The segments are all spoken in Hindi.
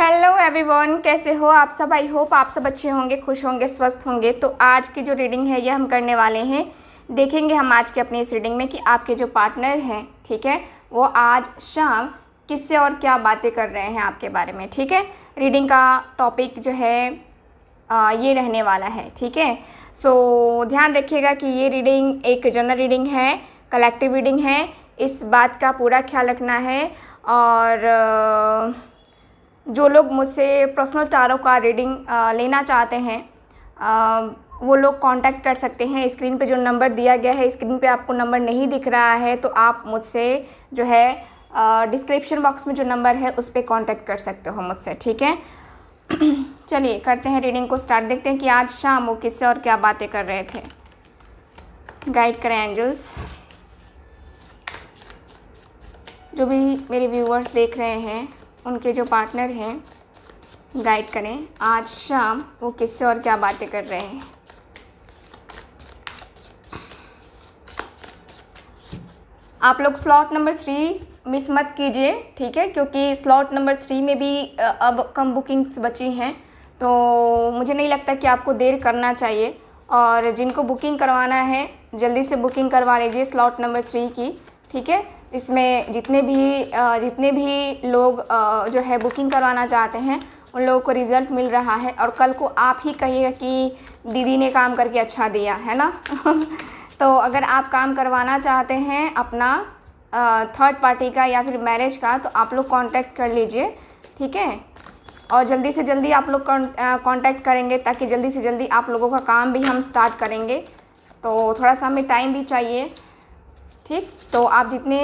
हेलो एवरीवन कैसे हो आप सब आई होप आप सब अच्छे होंगे खुश होंगे स्वस्थ होंगे तो आज की जो रीडिंग है ये हम करने वाले हैं देखेंगे हम आज के अपनी इस रीडिंग में कि आपके जो पार्टनर हैं ठीक है वो आज शाम किससे और क्या बातें कर रहे हैं आपके बारे में ठीक है रीडिंग का टॉपिक जो है आ, ये रहने वाला है ठीक है सो ध्यान रखिएगा कि ये रीडिंग एक जनरल रीडिंग है कलेक्टिव रीडिंग है इस बात का पूरा ख्याल रखना है और आ, जो लोग मुझसे पर्सनल टारो का रीडिंग लेना चाहते हैं वो लोग कांटेक्ट कर सकते हैं स्क्रीन पे जो नंबर दिया गया है स्क्रीन पे आपको नंबर नहीं दिख रहा है तो आप मुझसे जो है डिस्क्रिप्शन बॉक्स में जो नंबर है उस पर कॉन्टैक्ट कर सकते हो मुझसे ठीक है चलिए करते हैं रीडिंग को स्टार्ट देखते हैं कि आज शाम वो किससे और क्या बातें कर रहे थे गाइड करें एंजल्स जो भी मेरे व्यूवर्स देख रहे हैं उनके जो पार्टनर हैं गाइड करें आज शाम वो किससे और क्या बातें कर रहे हैं आप लोग स्लॉट नंबर थ्री मिस मत कीजिए ठीक है क्योंकि स्लॉट नंबर थ्री में भी अब कम बुकिंग्स बची हैं तो मुझे नहीं लगता कि आपको देर करना चाहिए और जिनको बुकिंग करवाना है जल्दी से बुकिंग करवा लीजिए स्लॉट नंबर थ्री की ठीक है इसमें जितने भी जितने भी लोग जो है बुकिंग करवाना चाहते हैं उन लोगों को रिज़ल्ट मिल रहा है और कल को आप ही कहिएगा कि दीदी ने काम करके अच्छा दिया है ना तो अगर आप काम करवाना चाहते हैं अपना थर्ड पार्टी का या फिर मैरिज का तो आप लोग कांटेक्ट कर लीजिए ठीक है और जल्दी से जल्दी आप लोग कांटेक्ट करेंगे ताकि जल्दी से जल्दी आप लोगों का काम भी हम स्टार्ट करेंगे तो थोड़ा सा हमें टाइम भी चाहिए ठीक तो आप जितने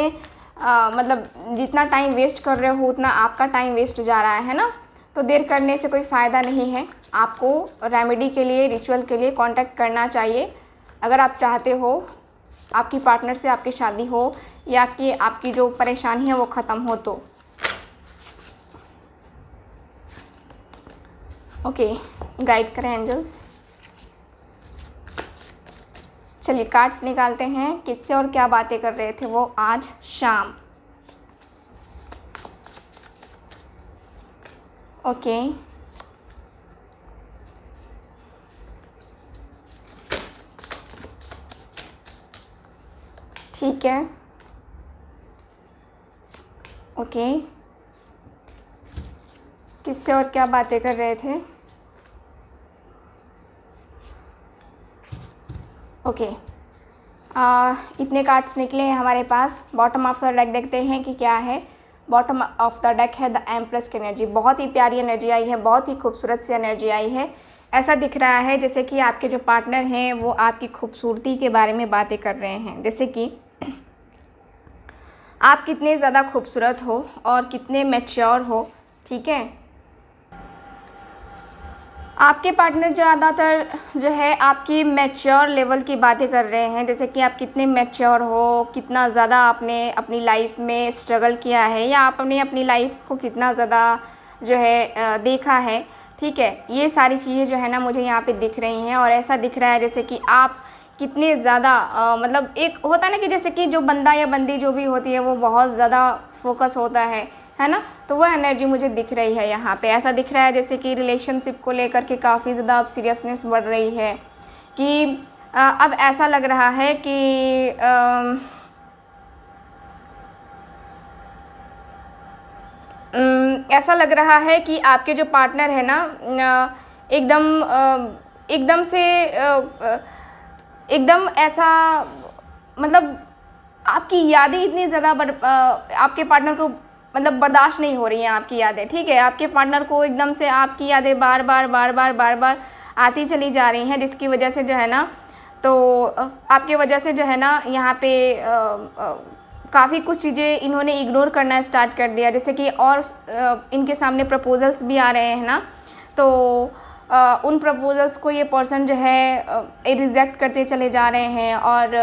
आ, मतलब जितना टाइम वेस्ट कर रहे हो उतना आपका टाइम वेस्ट जा रहा है ना तो देर करने से कोई फ़ायदा नहीं है आपको रेमेडी के लिए रिचुअल के लिए कांटेक्ट करना चाहिए अगर आप चाहते हो आपकी पार्टनर से आपकी शादी हो या आपकी आपकी जो परेशानी है वो ख़त्म हो तो ओके गाइड करें एंजल्स चलिए कार्ड्स निकालते हैं किससे और क्या बातें कर रहे थे वो आज शाम ओके ठीक है ओके किससे और क्या बातें कर रहे थे ओके आ, इतने कार्ड्स निकले हैं हमारे पास बॉटम ऑफ द डेक देखते हैं कि क्या है बॉटम ऑफ द डेक है द एम्प्रेस की एनर्जी बहुत ही प्यारी एनर्जी आई है बहुत ही खूबसूरत सी एनर्जी आई है ऐसा दिख रहा है जैसे कि आपके जो पार्टनर हैं वो आपकी खूबसूरती के बारे में बातें कर रहे हैं जैसे कि आप कितने ज़्यादा खूबसूरत हो और कितने मेच्योर हो ठीक है आपके पार्टनर ज़्यादातर जो है आपकी मैच्योर लेवल की बातें कर रहे हैं जैसे कि आप कितने मैच्योर हो कितना ज़्यादा आपने अपनी लाइफ में स्ट्रगल किया है या आपने अपनी लाइफ को कितना ज़्यादा जो है देखा है ठीक है ये सारी चीज़ें जो है ना मुझे यहाँ पे दिख रही हैं और ऐसा दिख रहा है जैसे कि आप कितने ज़्यादा मतलब एक होता ना कि जैसे कि जो बंदा या बंदी जो भी होती है वो बहुत ज़्यादा फोकस होता है है ना तो वह एनर्जी मुझे दिख रही है यहाँ पे ऐसा दिख रहा है जैसे कि रिलेशनशिप को लेकर के काफ़ी ज़्यादा अब सीरियसनेस बढ़ रही है कि आ, अब ऐसा लग रहा है कि ऐसा लग रहा है कि आपके जो पार्टनर है ना एकदम एकदम से एकदम ऐसा मतलब आपकी यादें इतनी ज़्यादा बढ़ आपके पार्टनर को मतलब बर्दाश्त नहीं हो रही हैं आपकी यादें ठीक है आपके पार्टनर को एकदम से आपकी यादें बार बार बार बार बार बार आती चली जा रही हैं जिसकी वजह से जो है ना तो आपके वजह से जो है ना यहाँ पे काफ़ी कुछ चीज़ें इन्होंने इग्नोर करना स्टार्ट कर दिया जैसे कि और इनके सामने प्रपोज़ल्स भी आ रहे हैं ना तो उन प्रपोज़ल्स को ये पर्सन जो है रिजेक्ट करते चले जा रहे हैं और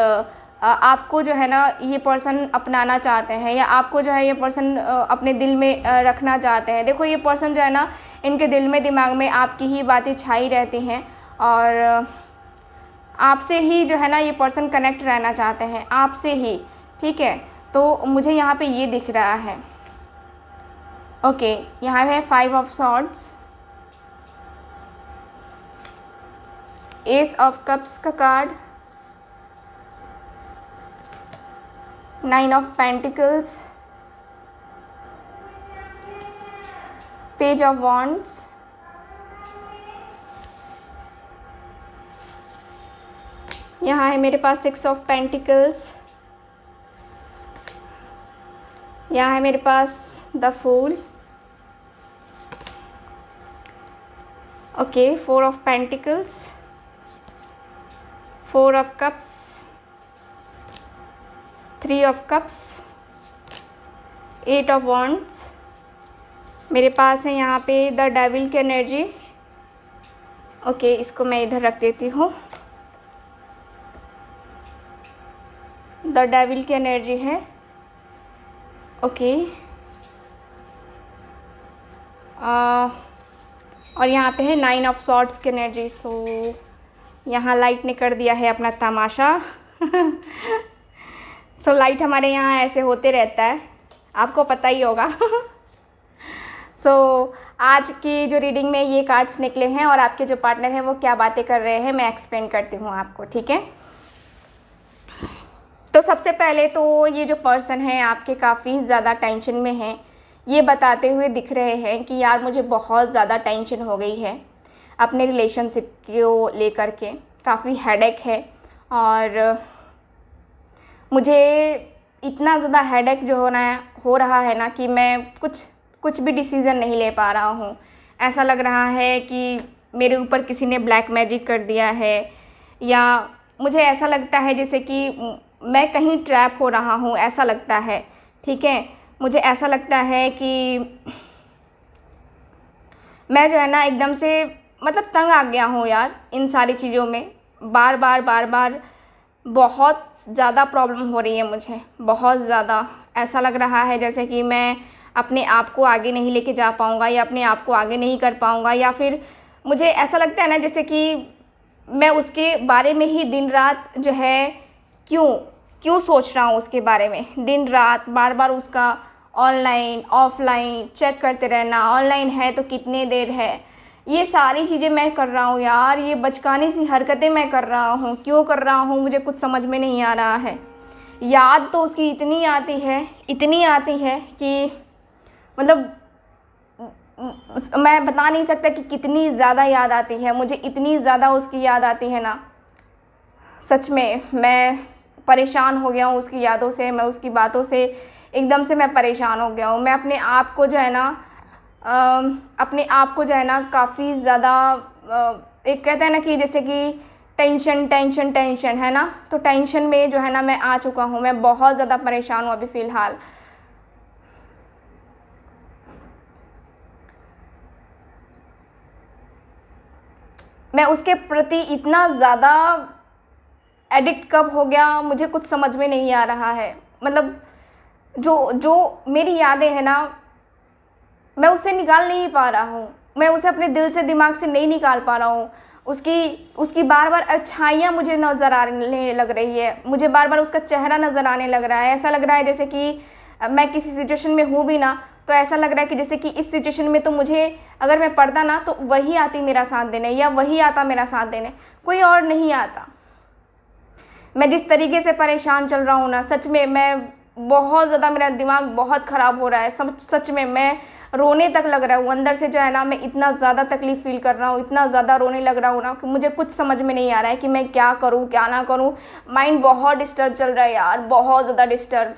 आपको जो है ना ये पर्सन अपनाना चाहते हैं या आपको जो है ये पर्सन अपने दिल में रखना चाहते हैं देखो ये पर्सन जो है ना इनके दिल में दिमाग में आपकी ही बातें छाई रहती हैं और आपसे ही जो है ना ये पर्सन कनेक्ट रहना चाहते हैं आपसे ही ठीक है तो मुझे यहाँ पे ये दिख रहा है ओके यहाँ है five of swords ace of cups का card nine of pentacles page of wands यहाँ है मेरे पास सिक्स ऑफ पेंटिकल्स यहाँ है मेरे पास the fool okay four of pentacles four of cups three of cups eight of wands मेरे पास है यहाँ पे द डेविल की एनर्जी ओके इसको मैं इधर रख देती हूँ द डेविल की एनर्जी है ओके आ, uh, और यहाँ पे है नाइन ऑफ शॉर्ट्स की एनर्जी सो यहाँ लाइट ने कर दिया है अपना तमाशा सो लाइट हमारे यहाँ ऐसे होते रहता है आपको पता ही होगा सो so, आज की जो रीडिंग में ये कार्ड्स निकले हैं और आपके जो पार्टनर हैं वो क्या बातें कर रहे हैं मैं एक्सप्लेन करती हूँ आपको ठीक है तो सबसे पहले तो ये जो पर्सन हैं आपके काफ़ी ज़्यादा टेंशन में हैं ये बताते हुए दिख रहे हैं कि यार मुझे बहुत ज़्यादा टेंशन हो गई है अपने रिलेशनशिप को लेकर के काफ़ी हेडेक है और मुझे इतना ज़्यादा हेडेक जो होना है हो रहा है ना कि मैं कुछ कुछ भी डिसीज़न नहीं ले पा रहा हूँ ऐसा लग रहा है कि मेरे ऊपर किसी ने ब्लैक मैजिक कर दिया है या मुझे ऐसा लगता है जैसे कि मैं कहीं ट्रैप हो रहा हूँ ऐसा लगता है ठीक है मुझे ऐसा लगता है कि मैं जो है ना एकदम से मतलब तंग आ गया हूँ यार इन सारी चीज़ों में बार बार बार बार बहुत ज़्यादा प्रॉब्लम हो रही है मुझे बहुत ज़्यादा ऐसा लग रहा है जैसे कि मैं अपने आप को आगे नहीं लेके जा पाऊँगा या अपने आप को आगे नहीं कर पाऊँगा या फिर मुझे ऐसा लगता है ना जैसे कि मैं उसके बारे में ही दिन रात जो है क्यों क्यों सोच रहा हूँ उसके बारे में दिन रात बार बार उसका ऑनलाइन ऑफलाइन चेक करते रहना ऑनलाइन है तो कितने देर है ये सारी चीज़ें मैं कर रहा हूँ यार ये बचकानी सी हरकतें मैं कर रहा हूँ क्यों कर रहा हूँ मुझे कुछ समझ में नहीं आ रहा है याद तो उसकी इतनी आती है इतनी आती है कि मतलब मैं बता नहीं सकता कि कितनी ज़्यादा याद आती है मुझे इतनी ज़्यादा उसकी याद आती है ना सच में मैं परेशान हो गया हूँ उसकी यादों से मैं उसकी बातों से एकदम से मैं परेशान हो गया हूँ मैं अपने आप को जो है ना अपने आप को जो है ना काफ़ी ज़्यादा एक कहते हैं ना कि जैसे कि टेंशन टेंशन टेंशन है ना तो टेंशन में जो है ना मैं आ चुका हूँ मैं बहुत ज़्यादा परेशान हूँ अभी फ़िलहाल मैं उसके प्रति इतना ज़्यादा एडिक्ट कब हो गया मुझे कुछ समझ में नहीं आ रहा है मतलब जो जो मेरी यादें हैं ना मैं उसे निकाल नहीं पा रहा हूँ मैं उसे अपने दिल से दिमाग से नहीं निकाल पा रहा हूँ उसकी उसकी बार बार अच्छाइयाँ मुझे नज़र आने लग रही है मुझे बार बार उसका चेहरा नज़र आने लग रहा है ऐसा लग रहा है जैसे कि मैं किसी सिचुएशन में हूँ भी ना तो ऐसा लग रहा है कि जैसे कि इस सिचुएशन में तो मुझे अगर मैं पढ़ता ना तो वही आती मेरा साथ देने या वही आता मेरा साथ देने कोई और नहीं आता मैं जिस तरीके से परेशान चल रहा हूँ ना सच में मैं बहुत ज़्यादा मेरा दिमाग बहुत ख़राब हो रहा है सच सच में मैं रोने तक लग रहा हूँ अंदर से जो है ना मैं इतना ज़्यादा तकलीफ़ फील कर रहा हूँ इतना ज़्यादा रोने लग रहा हूँ ना कि मुझे कुछ समझ में नहीं आ रहा है कि मैं क्या करूँ क्या ना करूँ माइंड बहुत डिस्टर्ब चल रहा है यार बहुत ज़्यादा डिस्टर्ब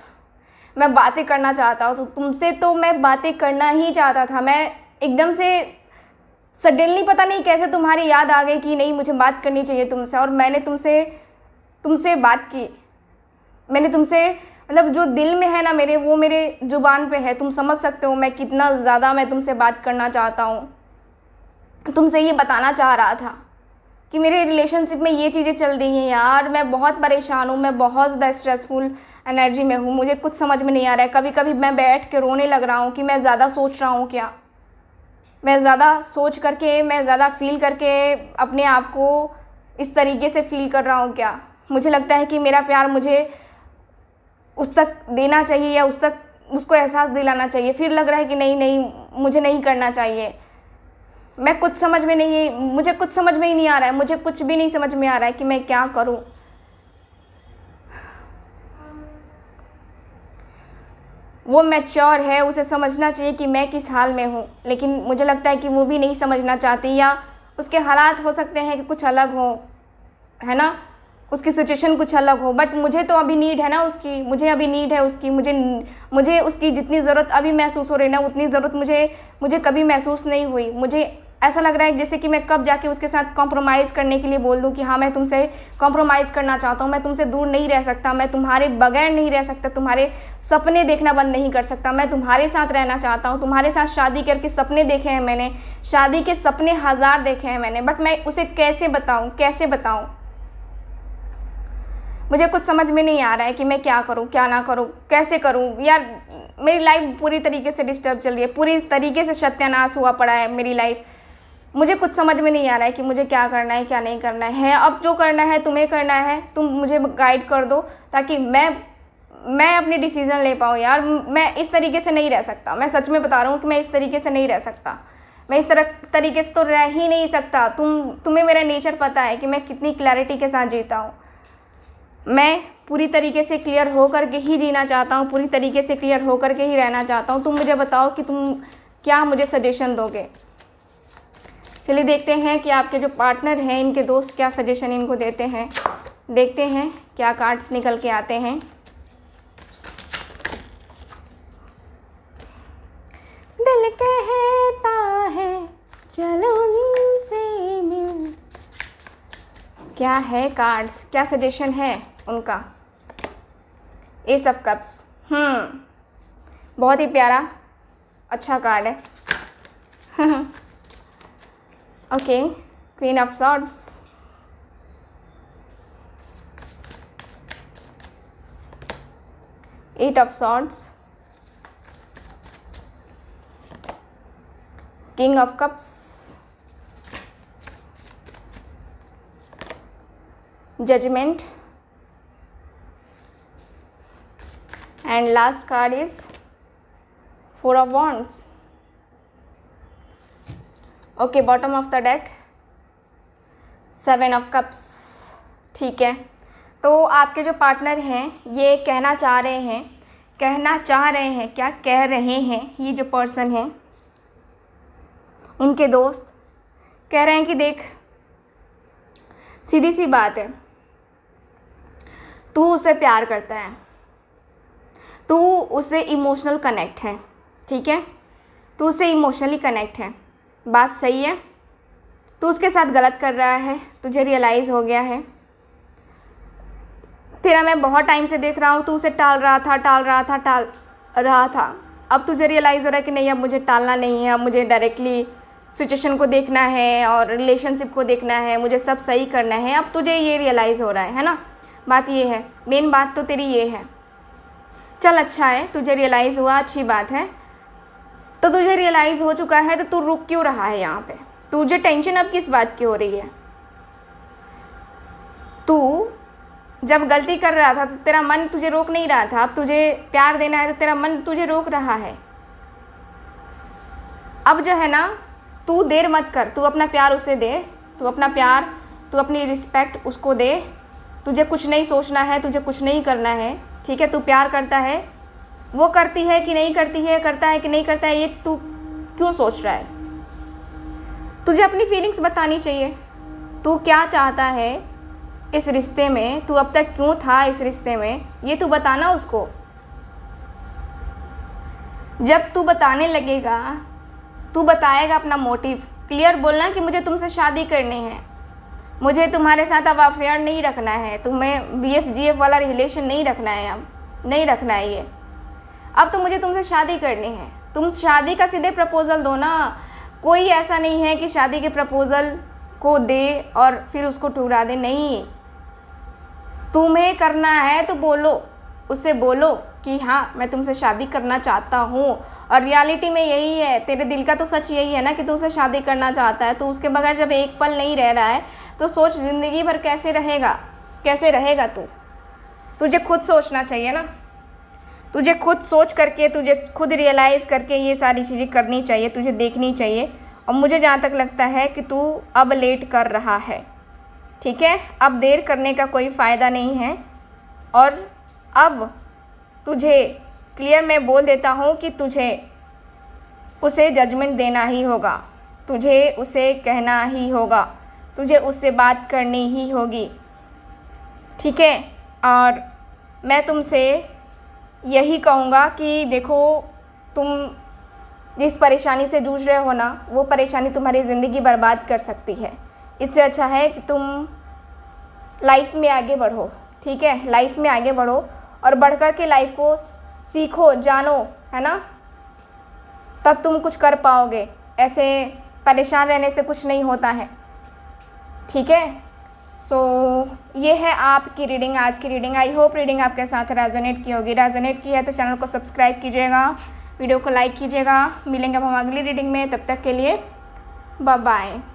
मैं बातें करना चाहता हूँ तो तुमसे तो मैं बातें करना ही चाहता था मैं एकदम से सडनली पता नहीं कैसे तुम्हारी याद आ गई कि नहीं मुझे बात करनी चाहिए तुमसे और मैंने तुमसे तुमसे बात की मैंने तुमसे मतलब जो दिल में है ना मेरे वो मेरे ज़ुबान पे है तुम समझ सकते हो मैं कितना ज़्यादा मैं तुमसे बात करना चाहता हूँ तुमसे ये बताना चाह रहा था कि मेरे रिलेशनशिप में ये चीज़ें चल रही हैं यार मैं बहुत परेशान हूँ मैं बहुत ज़्यादा स्ट्रेसफुल एनर्जी में हूँ मुझे कुछ समझ में नहीं आ रहा है कभी कभी मैं बैठ के रोने लग रहा हूँ कि मैं ज़्यादा सोच रहा हूँ क्या मैं ज़्यादा सोच करके मैं ज़्यादा फील करके अपने आप को इस तरीके से फील कर रहा हूँ क्या मुझे लगता है कि मेरा प्यार मुझे उस तक देना चाहिए या उस तक उसको एहसास दिलाना चाहिए फिर लग रहा है कि नहीं नहीं मुझे नहीं करना चाहिए मैं कुछ समझ में नहीं मुझे कुछ समझ में ही नहीं आ रहा है मुझे कुछ भी नहीं समझ में आ रहा है कि मैं क्या करूं वो मैच्योर है उसे समझना चाहिए कि मैं किस हाल में हूँ लेकिन मुझे लगता है कि वो भी नहीं समझना चाहती या उसके हालात हो सकते हैं कि कुछ अलग हो है ना उसकी सिचुएशन कुछ अलग हो बट मुझे तो अभी नीड है ना उसकी मुझे अभी नीड है उसकी मुझे मुझे उसकी जितनी ज़रूरत अभी महसूस हो रही ना उतनी ज़रूरत मुझे मुझे कभी महसूस नहीं हुई मुझे ऐसा लग रहा है जैसे कि मैं कब जाके उसके साथ कॉम्प्रोमाइज़ करने के लिए बोल दूँ कि हाँ मैं तुमसे कॉम्प्रोमाइज़ करना चाहता हूँ मैं तुमसे दूर नहीं रह सकता मैं तुम्हारे बगैर नहीं रह सकता तुम्हारे सपने देखना बंद नहीं कर सकता मैं तुम्हारे साथ रहना चाहता हूँ तुम्हारे साथ शादी करके सपने देखे हैं मैंने शादी के सपने हज़ार देखे हैं मैंने बट मैं उसे कैसे बताऊँ कैसे बताऊँ मुझे कुछ समझ में नहीं आ रहा है कि मैं क्या करूँ क्या ना करूँ कैसे करूँ यार मेरी लाइफ पूरी तरीके से डिस्टर्ब चल रही है पूरी तरीके से सत्यानाश हुआ पड़ा है मेरी लाइफ मुझे कुछ समझ में नहीं आ रहा है कि मुझे क्या करना है क्या नहीं करना है अब जो करना है तुम्हें करना है तुम मुझे गाइड कर दो ताकि मैं मैं अपनी डिसीज़न ले पाऊँ यार मैं इस तरीके से नहीं रह सकता मैं सच में बता रहा हूँ कि मैं इस तरीके से नहीं रह सकता मैं इस तरह तरीके से तो रह ही नहीं सकता तुम तुम्हें मेरा नेचर पता है कि मैं कितनी क्लैरिटी के साथ जीता हूँ मैं पूरी तरीके से क्लियर हो के ही जीना चाहता हूँ पूरी तरीके से क्लियर हो के ही रहना चाहता हूँ तुम मुझे बताओ कि तुम क्या मुझे सजेशन दोगे चलिए देखते हैं कि आपके जो पार्टनर हैं इनके दोस्त क्या सजेशन इनको देते हैं देखते हैं क्या कार्ड्स निकल के आते हैं करना है कार्ड्स क्या सजेशन है उनका एस ऑफ कप्स हम्म बहुत ही प्यारा अच्छा कार्ड है okay queen of swords eight of swords king of cups judgement and last card is four of wands okay bottom of the deck seven of cups ठीक है तो आपके जो पार्टनर हैं ये कहना चाह रहे हैं कहना चाह रहे हैं क्या कह रहे हैं ये जो पर्सन हैं इनके दोस्त कह रहे हैं कि देख सीधी सी बात है तू उसे प्यार करता है तू उसे इमोशनल कनेक्ट है ठीक है तू उसे इमोशनली कनेक्ट है बात सही है तू उसके साथ गलत कर रहा है तुझे रियलाइज़ हो गया है तेरा मैं बहुत टाइम से देख रहा हूँ तू उसे टाल रहा था टाल रहा था टाल रहा था अब तुझे रियलाइज़ हो रहा है कि नहीं अब मुझे टालना नहीं है अब मुझे डायरेक्टली सिचुएशन को देखना है और रिलेशनशिप को देखना है मुझे सब सही करना है अब तुझे ये रियलाइज़ हो रहा है है ना बात ये है मेन बात तो तेरी ये है चल अच्छा है तुझे रियलाइज़ हुआ अच्छी बात है तो तुझे रियलाइज़ हो चुका है तो तू रुक क्यों रहा है यहाँ पे तुझे टेंशन अब किस बात की हो रही है तू जब गलती कर रहा था तो तेरा मन तुझे रोक नहीं रहा था अब तुझे प्यार देना है तो तेरा मन तुझे रोक रहा है अब जो है ना तू देर मत कर तू अपना प्यार उसे दे तू अपना प्यार तू अपनी रिस्पेक्ट उसको दे तुझे कुछ नहीं सोचना है तुझे कुछ नहीं करना है ठीक है तू प्यार करता है वो करती है कि नहीं करती है करता है कि नहीं करता है ये तू क्यों सोच रहा है तुझे अपनी फीलिंग्स बतानी चाहिए तू क्या चाहता है इस रिश्ते में तू अब तक क्यों था इस रिश्ते में ये तू बताना उसको जब तू बताने लगेगा तू बताएगा अपना मोटिव क्लियर बोलना कि मुझे तुमसे शादी करनी है मुझे तुम्हारे साथ अब अफेयर नहीं रखना है तुम्हें बी एफ जी एफ वाला रिलेशन नहीं रखना है अब नहीं रखना है ये अब तो मुझे तुमसे शादी करनी है तुम शादी का सीधे प्रपोज़ल दो ना कोई ऐसा नहीं है कि शादी के प्रपोज़ल को दे और फिर उसको ठुकरा दे नहीं तुम्हें करना है तो बोलो उससे बोलो कि हाँ मैं तुमसे शादी करना चाहता हूँ और रियलिटी में यही है तेरे दिल का तो सच यही है ना कि तू उसे शादी करना चाहता है तो उसके बगैर जब एक पल नहीं रह रहा है तो सोच ज़िंदगी भर कैसे रहेगा कैसे रहेगा तू तुझे खुद सोचना चाहिए ना तुझे खुद सोच करके तुझे खुद रियलाइज़ करके ये सारी चीज़ें करनी चाहिए तुझे देखनी चाहिए और मुझे जहाँ तक लगता है कि तू अब लेट कर रहा है ठीक है अब देर करने का कोई फ़ायदा नहीं है और अब तुझे क्लियर मैं बोल देता हूँ कि तुझे उसे जजमेंट देना ही होगा तुझे उसे कहना ही होगा तुझे उससे बात करनी ही होगी ठीक है और मैं तुमसे यही कहूँगा कि देखो तुम जिस परेशानी से जूझ रहे हो ना वो परेशानी तुम्हारी ज़िंदगी बर्बाद कर सकती है इससे अच्छा है कि तुम लाइफ में आगे बढ़ो ठीक है लाइफ में आगे बढ़ो और बढ़ कर के लाइफ को सीखो जानो है ना तब तुम कुछ कर पाओगे ऐसे परेशान रहने से कुछ नहीं होता है ठीक है सो so, ये है आपकी रीडिंग आज की रीडिंग आई होप रीडिंग आपके साथ रेजोनेट की होगी रेजोनेट की है तो चैनल को सब्सक्राइब कीजिएगा वीडियो को लाइक कीजिएगा मिलेंगे अब हम अगली रीडिंग में तब तक के लिए बाय